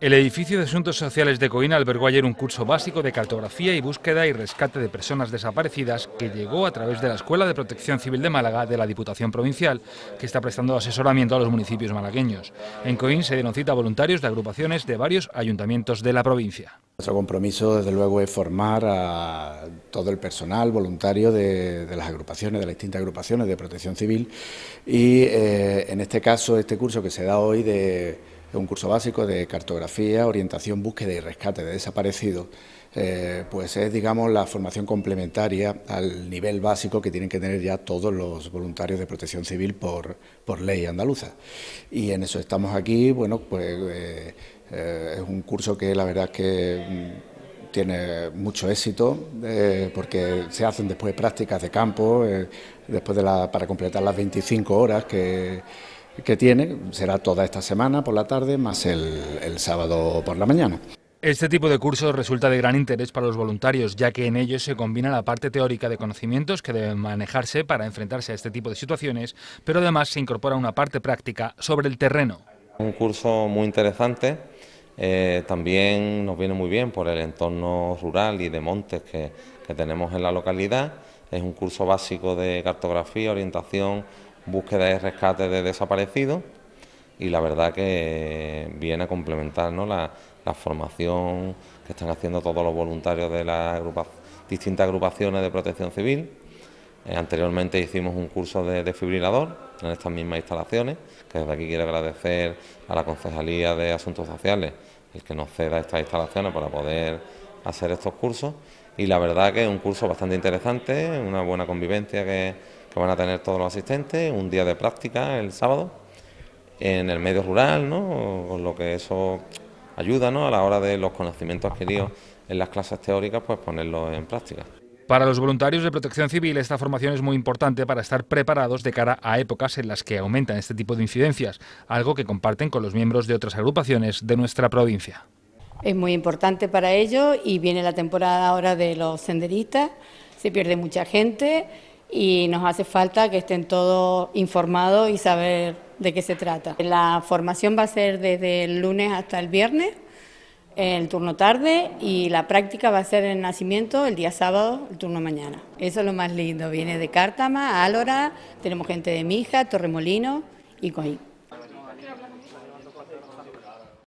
El edificio de Asuntos Sociales de Coín albergó ayer un curso básico de cartografía y búsqueda y rescate de personas desaparecidas que llegó a través de la Escuela de Protección Civil de Málaga de la Diputación Provincial, que está prestando asesoramiento a los municipios malagueños. En Coín se dieron cita voluntarios de agrupaciones de varios ayuntamientos de la provincia. Nuestro compromiso, desde luego, es formar a todo el personal voluntario de, las agrupaciones, de las distintas agrupaciones de protección civil. Y eh, en este caso, este curso que se da hoy de ...es un curso básico de cartografía, orientación, búsqueda y rescate de desaparecidos, eh, pues es, digamos, la formación complementaria al nivel básico que tienen que tener ya todos los voluntarios de protección civil por, ley andaluza. Y en eso estamos aquí, bueno, pues eh, eh, es un curso que la verdad es que mm, tiene mucho éxito porque se hacen después prácticas de campo después de la, para completar las 25 horas que que tiene, será toda esta semana por la tarde más el, sábado por la mañana. Este tipo de cursos resulta de gran interés para los voluntarios, ya que en ellos se combina la parte teórica de conocimientos que deben manejarse para enfrentarse a este tipo de situaciones, pero además se incorpora una parte práctica sobre el terreno. Un curso muy interesante, eh, también nos viene muy bien por el entorno rural y de montes que, que tenemos en la localidad. Es un curso básico de cartografía, orientación búsqueda y rescate de desaparecidos y la verdad que viene a complementar la, formación que están haciendo todos los voluntarios de las distintas agrupaciones de protección civil. Eh, anteriormente hicimos un curso de desfibrilador en estas mismas instalaciones, que desde aquí quiero agradecer a la Concejalía de Asuntos Sociales el que nos ceda estas instalaciones para poder hacer estos cursos. Y la verdad que es un curso bastante interesante, una buena convivencia que que pues van a tener todos los asistentes, un día de práctica el sábado, en el medio rural, ¿no? Con lo que eso ayuda, ¿no? A la hora de los conocimientos adquiridos en las clases teóricas, pues ponerlos en práctica. Para los voluntarios de protección civil esta formación es muy importante para estar preparados de cara a épocas en las que aumentan este tipo de incidencias, algo que comparten con los miembros de otras agrupaciones de nuestra provincia. Es muy importante para ellos y viene la temporada ahora de los senderistas, se pierde mucha gente, y nos hace falta que estén todos informados y saber de qué se trata. La formación va a ser desde el lunes hasta el viernes, el turno tarde, y la práctica va a ser el nacimiento el día sábado, el turno mañana. Eso es lo más lindo, viene de Cártama, Álora, tenemos gente de Mija, Torremolino y Cojín.